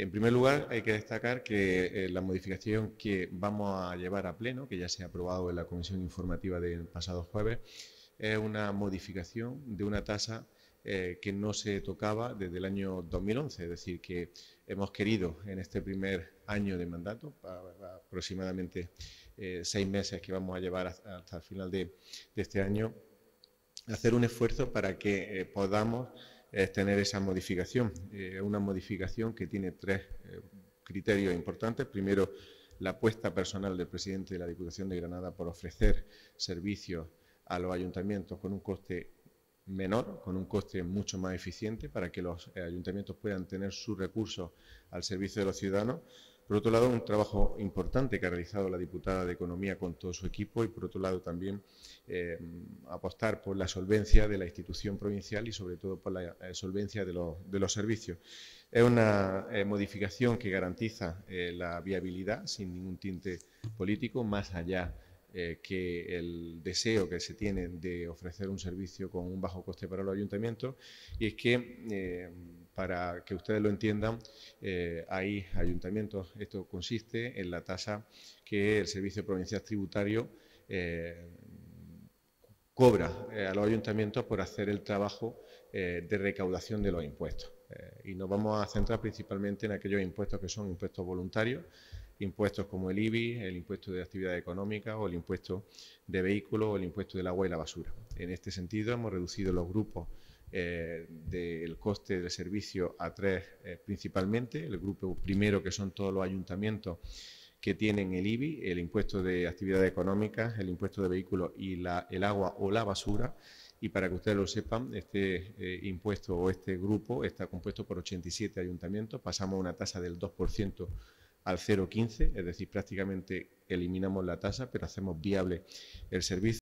En primer lugar, hay que destacar que eh, la modificación que vamos a llevar a pleno, que ya se ha aprobado en la comisión informativa del pasado jueves, es una modificación de una tasa eh, que no se tocaba desde el año 2011. Es decir, que hemos querido en este primer año de mandato, aproximadamente eh, seis meses que vamos a llevar hasta, el final de, este año, hacer un esfuerzo para que podamos es tener esa modificación. Eh, una modificación que tiene tres eh, criterios importantes. Primero, la apuesta personal del presidente de la Diputación de Granada por ofrecer servicios a los ayuntamientos con un coste menor, con un coste mucho más eficiente, para que los eh, ayuntamientos puedan tener sus recursos al servicio de los ciudadanos. Por otro lado, un trabajo importante que ha realizado la diputada de Economía con todo su equipo y, por otro lado, también eh, apostar por la solvencia de la institución provincial y, sobre todo, por la eh, solvencia de, los servicios. Es una eh, modificación que garantiza la viabilidad sin ningún tinte político, más allá que el deseo que se tiene de ofrecer un servicio con un bajo coste para los ayuntamientos y es que para que ustedes lo entiendan, hay eh, ayuntamientos, esto consiste en la tasa que el Servicio Provincial Tributario eh, cobra eh, a los ayuntamientos por hacer el trabajo de recaudación de los impuestos. y nos vamos a centrar principalmente en aquellos impuestos que son impuestos voluntarios, impuestos como el IBI, el impuesto de actividad económica o el impuesto de vehículos o el impuesto del agua y la basura. En este sentido, hemos reducido los grupos eh, del coste del servicio a tres eh, principalmente. El grupo primero, que son todos los ayuntamientos que tienen el IBI, el impuesto de actividades económicas, el impuesto de vehículos y la, el agua o la basura. Y para que ustedes lo sepan, este eh, impuesto o este grupo está compuesto por 87 ayuntamientos. Pasamos una tasa del 2% al 0,15, es decir, prácticamente eliminamos la tasa, pero hacemos viable el servicio.